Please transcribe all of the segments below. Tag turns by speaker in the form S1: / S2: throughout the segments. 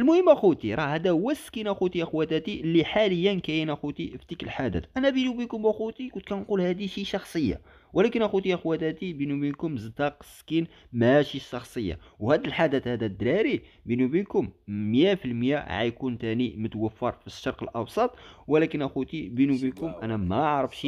S1: المهم اخوتي راه هذا هو السكين اخوتي اخواتاتي اللي حاليا كاين اخوتي في تلك الحدث انا بيني وبينكم اخوتي كنت كنقول هذه شي شخصيه ولكن اخوتي اخواتاتي بيني وبينكم زداق السكين ماشي الشخصيه وهذا الحدث هذا الدراري بيني وبينكم 100% عيكون تاني متوفر في الشرق الاوسط ولكن اخوتي بيني وبينكم انا ما عرفش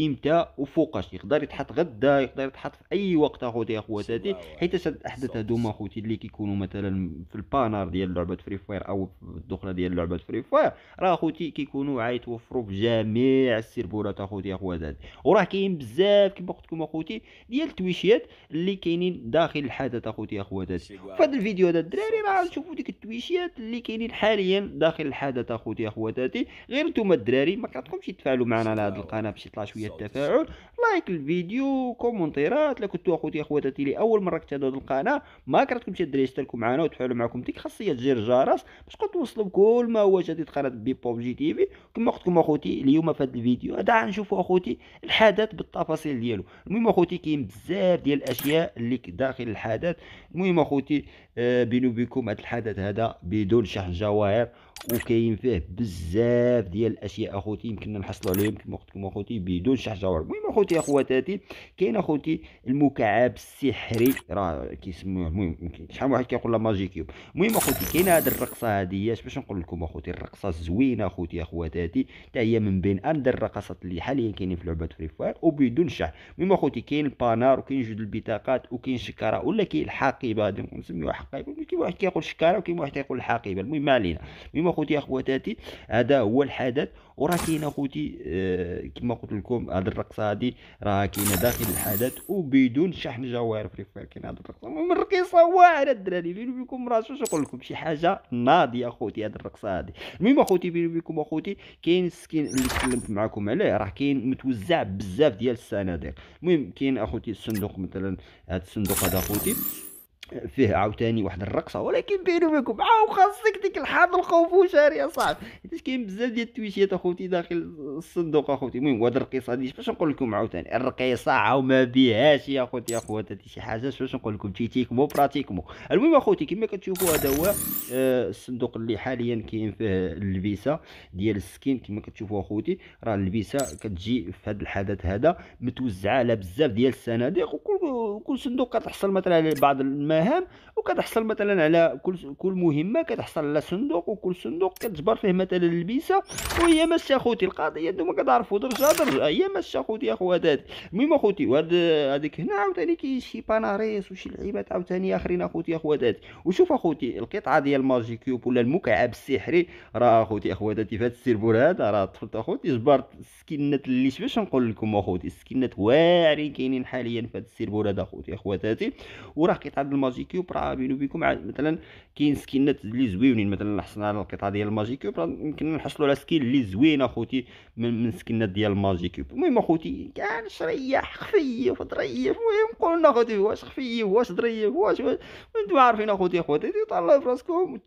S1: امتى وفوقاش يقدر يتحط غدا يقدر يتحط في اي وقت اخوتي اخواتاتي حيت هاد الاحداث هذوما اخوتي اللي كيكونوا مثلا في البانر ديال لعبه فري فاير او الدخله ديال لعبه فري فاير راه اخوتي كيكونوا عايتوفروا في جميع السيرفرات اخوتي اخواتاتي وراه كاين بزاف كما قلت لكم اخوتي ديال التويشيات اللي كاينين داخل الحدث اخوتي اخواتاتي في هذا الفيديو هذا الدراري راه غتشوفوا ديك التويشيات اللي كاينين حاليا داخل الحدث اخوتي اخواتاتي غير نتوما الدراري ما كتقومش تفاعلوا معنا على هذه القناه باش يطلع شويه التفاعل لايك للفيديو كومونتيرات لا كنتو اخوتي اخواتاتي لاول مره كتشاهدوا هذه القناه ما كرهتكمش دري اشتركوا معنا وتفعلوا معكم ديك خاصيه زر الجرس باش توصلوا بكل ما هو جديد قناه بيبوب جي تي في كما قلتكم اخوتي اليوم في هذا الفيديو هذا غنشوفوا اخوتي الحدث بالتفاصيل ديالو المهم اخوتي كاين بزاف ديال الاشياء اللي داخل الحدث المهم اخوتي آه، بيني وبينكم هذا الحدث هذا بدون شحن جواهر وكاين فيه بزاف ديال الاشياء اخوتي يمكننا نحصلوا عليهم كما قلت لكم اخوتي بدون شحن جواهر المهم اخوتي يا اخواتاتي كاين اخوتي المكعب السحري راه كيسموه المهم شحال واحد كيقول لا ماجيك كيوب المهم اخوتي كاين هذه الرقصه هذه اش باش نقول لكم اخوتي الرقصه زوينه اخوتي اخواتاتي تاع هي من بين اندر الرقصات اللي حاليا كاينين في لعبه فري فاير وبدون شح المهم اخوتي كاين البانار وكاين جوج البطاقات وكاين شكاره ولا كاين الحقيبه هذه نسميوها حقيبه كاين واحد كيقول شكاره وكاين واحد كيقول الحقيبه المهم ما علينا المهم اخوتي اخواتاتي هذا هو الحدث وراه كاين اخوتي آه كما قلت لكم هذه الرقصه هذه راه كاينه داخل الحادث وبدون شحن جوهر فري فاير كاين المهم الرقيصه واعره الدراري بيني وبينكم راه شو نقول لكم شي حاجه ناضيه اخوتي هاد الرقصه هادي المهم اخوتي بيني وبينكم اخوتي كاين السكين اللي تكلمت معكم عليه راه كاين متوزع بزاف ديال الصناديق المهم كاين اخوتي الصندوق مثلا هاد الصندوق هذا اخوتي فيه عاوتاني واحد الرقصه ولكن بيني وبينكم عاو خاصك ديك الحاد الخوفوشار يا صاحبي حيت كاين بزاف ديال التويشيات اخوتي داخل الصندوق اخوتي المهم وهاد الرقيصه هادي باش نقول لكم عاوتاني الرقيصه عاو ما بيهاش يا اخوتي يا هادي شي حاجه باش نقول لكم تيتيك براتيك براتيكمو المهم اخوتي كما كتشوفوا هذا هو آه الصندوق اللي حاليا كاين فيه اللبسه ديال السكين كما كتشوفوا اخوتي راه اللبسه كتجي في هذا الحدث هذا متوزعه على بزاف ديال الصناديق وكل كل صندوق كتحصل مثلا على بعض الم المهام وكتحصل مثلا على كل كل مهمه كتحصل على صندوق وكل صندوق كتجبر فيه مثلا اللبسه وهي ماشي اخوتي القضيه انتم كتعرفوا درجه درجه هي ماشي اخوتي اخوات هاد المهم اخوتي وهاد هذيك هنا عاوتاني كاين شي باناريس وشي لعيبات عاوتاني اخرين اخوتي اخوات هاد وشوف اخوتي القطعه ديال ماجي كيوب ولا المكعب السحري راه اخوتي اخوات هاد في هاد السيرفور هذا راه طفلت اخوتي جبرت السكنات اللي باش نقول لكم اخوتي السكنات واعرين كاينين حاليا في هاد السيرفور هذا اخوتي اخواتاتي وراه قطعه الماجيكيو راه بينو بيكم مثلا كاين سكينات اللي زوينين مثلا حصلنا على القطعه ديال الماجيكيو كيوب يمكن نحصلوا على سكين اللي زوين اخوتي من, من سكينات ديال الماجيكيو المهم اخوتي كان شريح خفيف ظريف المهم قولنا اخوتي واش خفيف واش ظريف واش واش عارفين اخوتي اخوتي طلعوا فراسكم